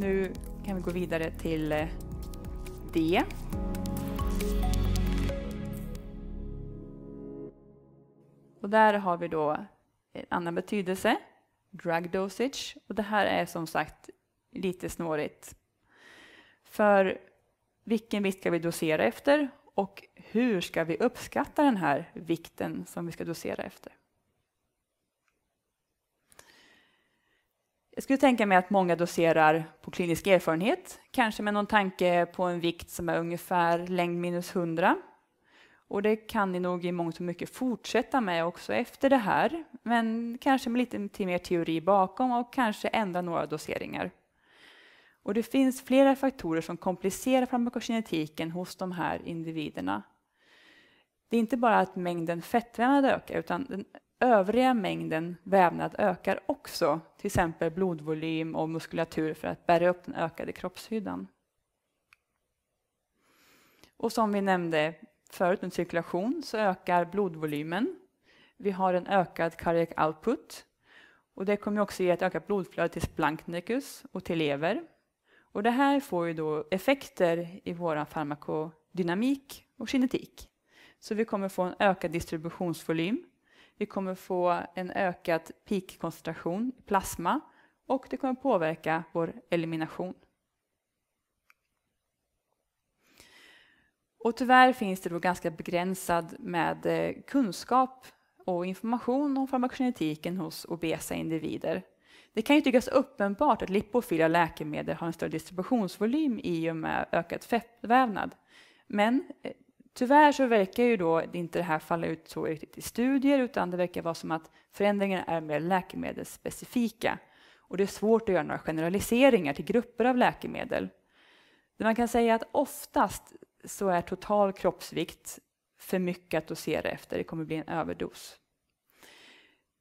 Nu kan vi gå vidare till eh, D. Och där har vi då en annan betydelse, drug dosage. Och det här är som sagt lite snårigt. För vilken vikt ska vi dosera efter och hur ska vi uppskatta den här vikten som vi ska dosera efter? skulle tänka mig att många doserar på klinisk erfarenhet, kanske med någon tanke på en vikt som är ungefär längd minus 100. Och det kan ni nog i mångt och mycket fortsätta med också efter det här, men kanske med lite mer teori bakom och kanske ändra några doseringar. Och det finns flera faktorer som komplicerar farmakokinetiken hos de här individerna. Det är inte bara att mängden fettvävnad ökar, utan övriga mängden vävnad ökar också, till exempel blodvolym och muskulatur för att bära upp den ökade kroppshyddan. Och som vi nämnde förut med cirkulation så ökar blodvolymen. Vi har en ökad cardiac output och det kommer också ge ett ökat blodflöde till splanknicus och till lever. Och det här får ju då effekter i vår farmakodynamik och kinetik. Så vi kommer få en ökad distributionsvolym vi kommer få en ökad peakkoncentration i plasma och det kommer påverka vår elimination. Och tyvärr finns det då ganska begränsad med eh, kunskap och information om farmakogenetiken hos obesa individer. Det kan ju tyckas uppenbart att lipofila läkemedel har en större distributionsvolym i och med ökad fettvävnad. Men eh, Tyvärr så verkar ju då inte det här falla ut så riktigt i studier utan det verkar vara som att förändringarna är mer läkemedelsspecifika och det är svårt att göra några generaliseringar till grupper av läkemedel. Men man kan säga att oftast så är total kroppsvikt för mycket att dosera efter, det kommer bli en överdos.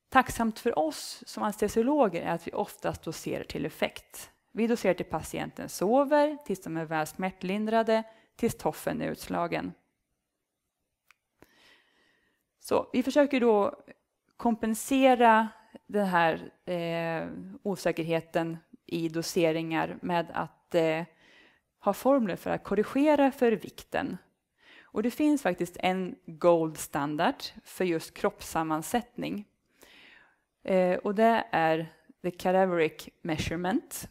Tacksamt för oss som anestesiologer är att vi oftast doserar till effekt. Vi doserar till patienten sover, tills de är väl smärtlindrade, tills toffen är utslagen. Så vi försöker då kompensera den här eh, osäkerheten i doseringar med att eh, ha formler för att korrigera för vikten. Och det finns faktiskt en gold standard för just kroppssammansättning. Eh, och det är the cadaveric measurement.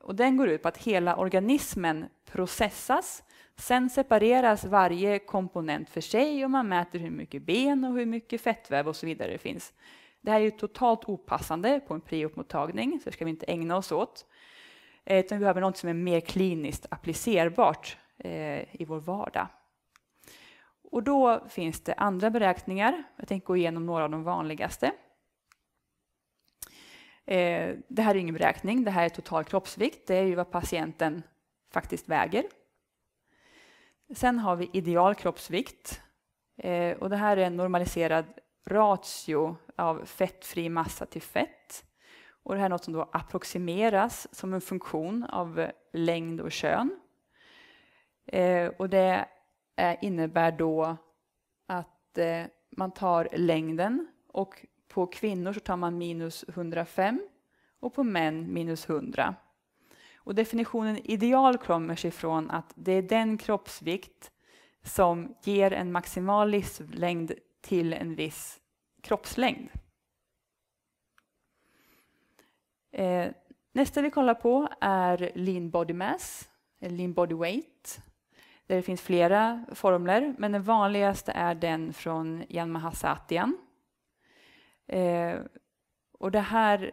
Och den går ut på att hela organismen processas Sen separeras varje komponent för sig och man mäter hur mycket ben och hur mycket fettväv och så vidare det finns. Det här är ju totalt opassande på en priopmottagning, så det ska vi inte ägna oss åt. Eh, utan vi behöver något som är mer kliniskt applicerbart eh, i vår vardag. Och då finns det andra beräkningar. Jag tänker gå igenom några av de vanligaste. Eh, det här är ingen beräkning, det här är total kroppsvikt. Det är ju vad patienten faktiskt väger. Sen har vi ideal kroppsvikt. Eh, och det här är en normaliserad ratio av fettfri massa till fett. Och det här är något som då approximeras som en funktion av längd och kön. Eh, och det innebär då att eh, man tar längden och på kvinnor så tar man minus 105 och på män minus 100. Och definitionen ideal kommer sig från att det är den kroppsvikt som ger en maximal livslängd till en viss kroppslängd. Eh, nästa vi kollar på är lean body mass, eller lean body weight. Där det finns flera formler, men den vanligaste är den från yanmahasa Satyan. Eh, och det här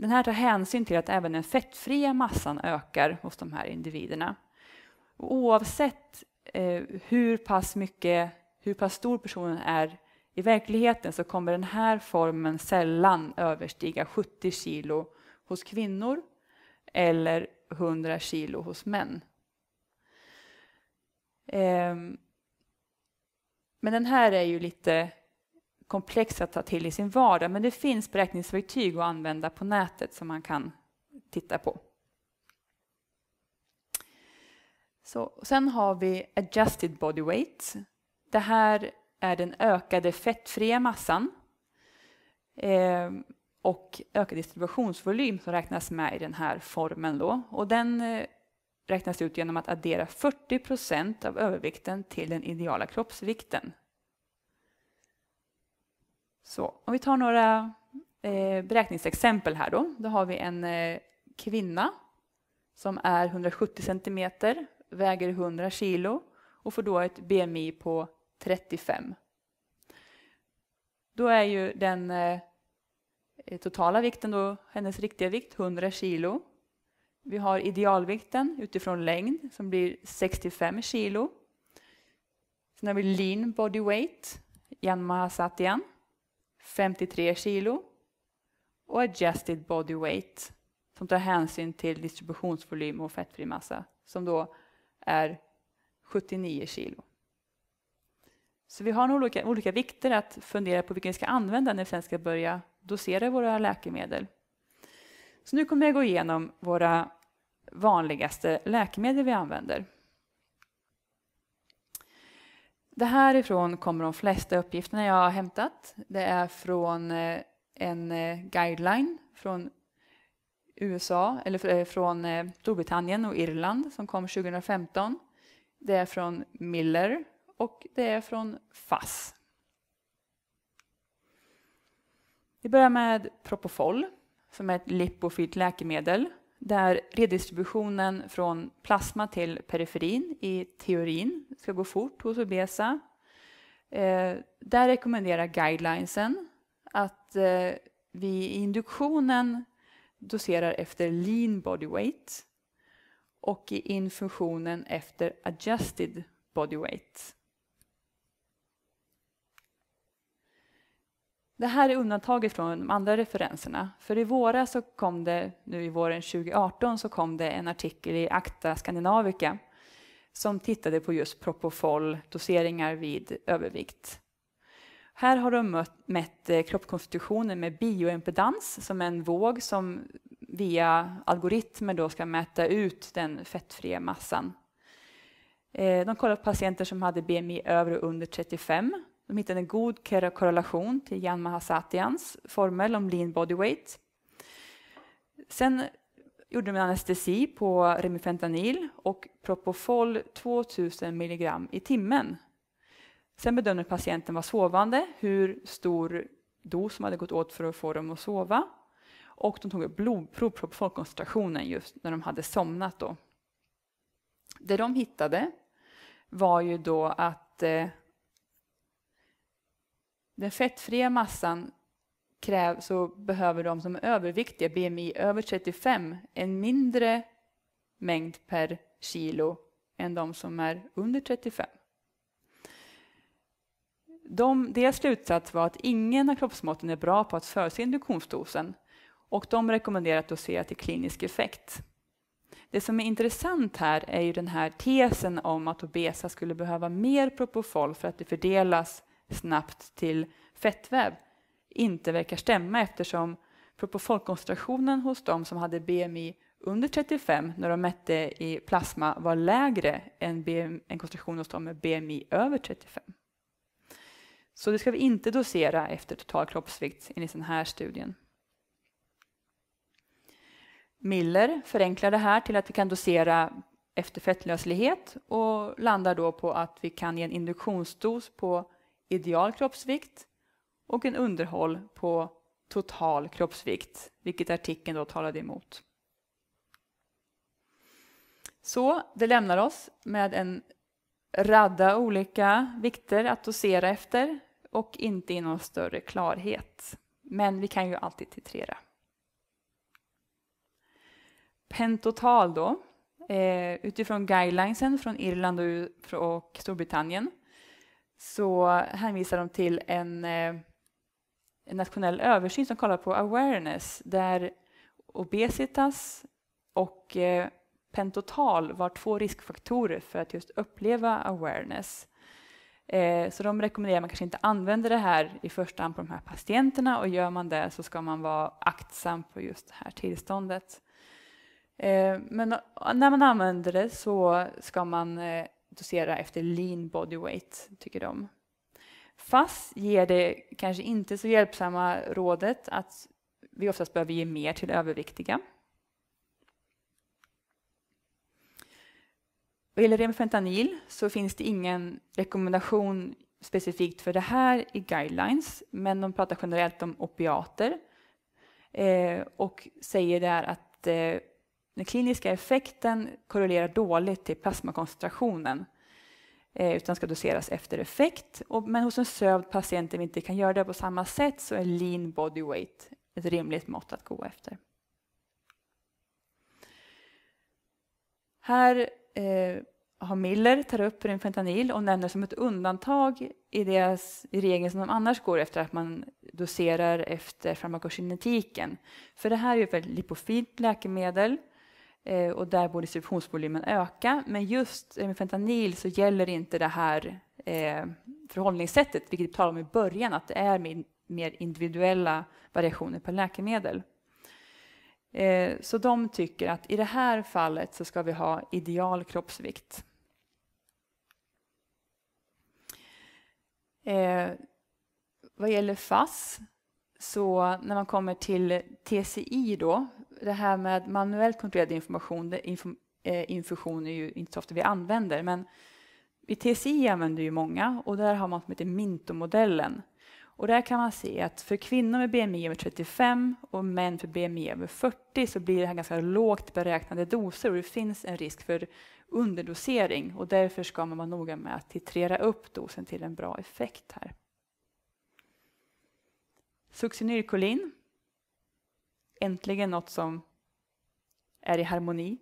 den här tar hänsyn till att även den fettfria massan ökar hos de här individerna. oavsett eh, hur pass mycket, hur pass stor personen är i verkligheten så kommer den här formen sällan överstiga 70 kilo hos kvinnor eller 100 kilo hos män. Eh, men den här är ju lite komplex att ta till i sin vardag, men det finns beräkningsverktyg att använda på nätet som man kan titta på. Så, sen har vi adjusted body weight. Det här är den ökade fettfria massan eh, och ökad distributionsvolym som räknas med i den här formeln. Då. Och den eh, räknas ut genom att addera 40 procent av övervikten till den ideala kroppsvikten så om vi tar några eh, beräkningsexempel här då. Då har vi en eh, kvinna som är 170 centimeter, väger 100 kilo och får då ett BMI på 35. Då är ju den eh, totala vikten då hennes riktiga vikt 100 kilo. Vi har idealvikten utifrån längd som blir 65 kilo. Sen har vi lean body weight, Yanma Satyan 53 kilo och adjusted body weight som tar hänsyn till distributionsvolym och fettfri massa som då är 79 kilo. Så vi har några olika, olika vikter att fundera på vilken vi ska använda när vi sen ska börja dosera våra läkemedel. Så nu kommer jag gå igenom våra vanligaste läkemedel vi använder. Det härifrån kommer de flesta uppgifterna jag har hämtat. Det är från eh, en eh, guideline från USA, eller eh, från Storbritannien och Irland som kom 2015. Det är från Miller och det är från FASS. Vi börjar med Propofol som är ett lipofilt läkemedel där redistributionen från plasma till periferin i teorin ska gå fort hos obesa. Eh, där rekommenderar guidelinesen att eh, vi i induktionen doserar efter lean body weight och i infusionen efter adjusted body weight. Det här är undantaget från de andra referenserna. För i våras så kom det, nu i våren 2018, så kom det en artikel i Acta Scandinavica som tittade på just Propofol, doseringar vid övervikt. Här har de mött, mätt eh, kroppskonstitutionen med bioimpedans som är en våg som via algoritmer då ska mäta ut den fettfria massan. Eh, de kollade på patienter som hade BMI över och under 35 de hittade en god korrelation till Jan Mahasatians formel om lean body weight. Sen gjorde de en anestesi på remifentanil och Propofol 2000 milligram i timmen. Sen bedömde patienten var sovande, hur stor dos som hade gått åt för att få dem att sova. Och de tog blodprov på folkkoncentrationen just när de hade somnat. Då. Det de hittade var ju då att eh, den fettfria massan kräv, så behöver de som är överviktiga, BMI över 35, en mindre mängd per kilo än de som är under 35. De, deras slutsats var att ingen av kroppsmåtten är bra på att förutse induktionsdosen och de rekommenderar att dosera till klinisk effekt. Det som är intressant här är ju den här tesen om att obesa skulle behöva mer propofol för att det fördelas snabbt till fettväv inte verkar stämma eftersom protofolkoncentrationen hos de som hade BMI under 35 när de mätte i plasma var lägre än, BMI, än koncentrationen hos de med BMI över 35. Så det ska vi inte dosera efter total kroppsvikt enligt den här studien. Miller förenklar det här till att vi kan dosera efter fettlöslighet och landar då på att vi kan ge en induktionsdos på ideal kroppsvikt och en underhåll på total kroppsvikt, vilket artikeln då talade emot. Så det lämnar oss med en radda olika vikter att dosera efter och inte i någon större klarhet. Men vi kan ju alltid titrera. Pentotal då, eh, utifrån guidelinesen från Irland och Storbritannien så hänvisar de till en, eh, en nationell översyn som kollar på awareness där obesitas och eh, pentotal var två riskfaktorer för att just uppleva awareness. Eh, så de rekommenderar att man kanske inte använder det här i första hand på de här patienterna och gör man det så ska man vara aktsam på just det här tillståndet. men när man använder det så ska man dosera efter lean body weight, tycker de. FASS ger det kanske inte så hjälpsamma rådet att vi oftast behöver ge mer till överviktiga. Vad gäller remfentanil så finns det ingen rekommendation specifikt för det här i guidelines, men de pratar generellt om opiater eh, och säger där att eh, den kliniska effekten korrelerar dåligt till plasmakoncentrationen eh, utan ska doseras efter effekt. men hos en sövd patient där vi inte kan göra det på samma sätt så är lean body weight ett rimligt mått att gå efter. Här eh, har Miller tar upp fentanyl och nämner som ett undantag i, deras, i regeln som de annars går efter att man doserar efter farmakokinetiken. För det här är ju ett väldigt lipofilt läkemedel eh, och där borde distributionsvolymen öka. Men just med fentanyl så gäller inte det här eh, förhållningssättet, vilket vi talade om i början, att det är med, mer individuella variationer per läkemedel. Eh, så de tycker att i det här fallet så ska vi ha ideal kroppsvikt. Eh, vad gäller FASS, så när man kommer till TCI då, det här med manuellt kontrollerad information, det, inform, eh, infusion är ju inte så ofta vi använder, men i TSI använder ju många och där har man något som heter Mintomodellen. Och där kan man se att för kvinnor med BMI över 35 och män för BMI över 40 så blir det här ganska lågt beräknade doser och det finns en risk för underdosering och därför ska man vara noga med att titrera upp dosen till en bra effekt här. Succinylkolin äntligen något som är i harmoni.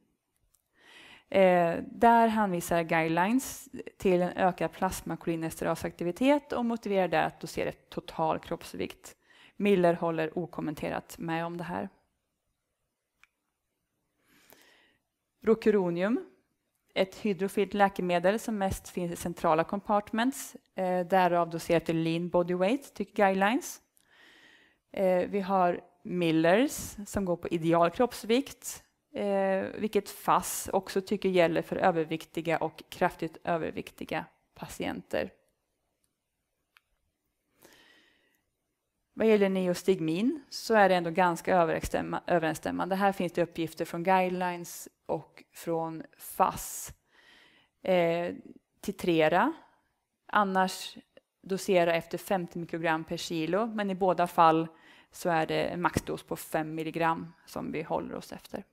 Eh, där hänvisar guidelines till en ökad plasmakolinesterazaktivitet och motiverar det att dosera total kroppsvikt. Miller håller okommenterat med om det här. Rocuronium, ett hydrofilt läkemedel som mest finns i centrala compartments, eh, därav doserat i lean body weight, tycker guidelines. Eh, vi har Millers som går på ideal kroppsvikt, eh, vilket FASS också tycker gäller för överviktiga och kraftigt överviktiga patienter. Vad gäller neostigmin så är det ändå ganska överensstämmande. Här finns det uppgifter från guidelines och från FASS. Eh, titrera, annars dosera efter 50 mikrogram per kilo, men i båda fall så är det en maxdos på 5 milligram som vi håller oss efter.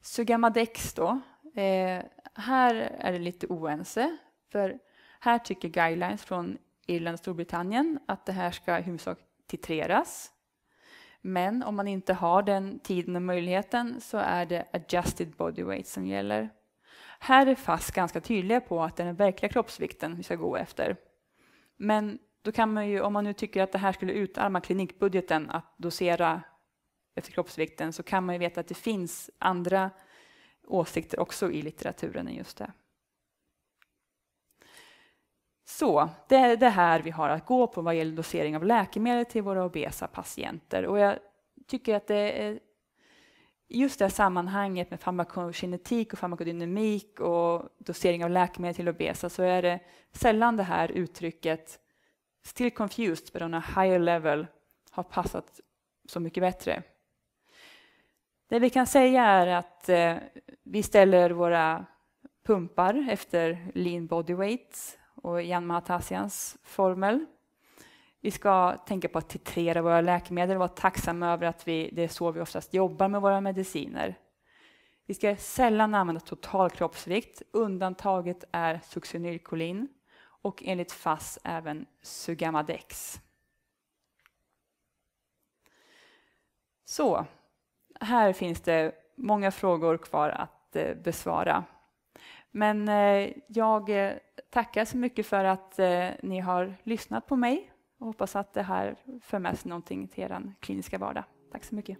Sugamadex då. Eh, här är det lite oense. För här tycker guidelines från Irland och Storbritannien att det här ska i huvudsak titreras. Men om man inte har den tiden och möjligheten så är det adjusted body weight som gäller. Här är FASS ganska tydliga på att det är den verkliga kroppsvikten vi ska gå efter. Men då kan man ju, om man nu tycker att det här skulle utarma klinikbudgeten att dosera efter kroppsvikten, så kan man ju veta att det finns andra åsikter också i litteraturen än just det. Så det är det här vi har att gå på vad gäller dosering av läkemedel till våra obesa patienter. Och jag tycker att det är just det här sammanhanget med farmakokinetik och farmakodynamik och dosering av läkemedel till obesa så är det sällan det här uttrycket Still confused, but on a higher level har passat så mycket bättre. Det vi kan säga är att eh, vi ställer våra pumpar efter lean body weight och Jan Mahatasians formel. Vi ska tänka på att titrera våra läkemedel och vara tacksamma över att vi, det är så vi oftast jobbar med våra mediciner. Vi ska sällan använda total kroppsvikt, Undantaget är succinylkolin och enligt FASS även Sugamadex. Så, här finns det många frågor kvar att eh, besvara. Men eh, jag eh, tackar så mycket för att ni har lyssnat på mig och hoppas att det här för med sig någonting till er kliniska vardag. Tack så mycket.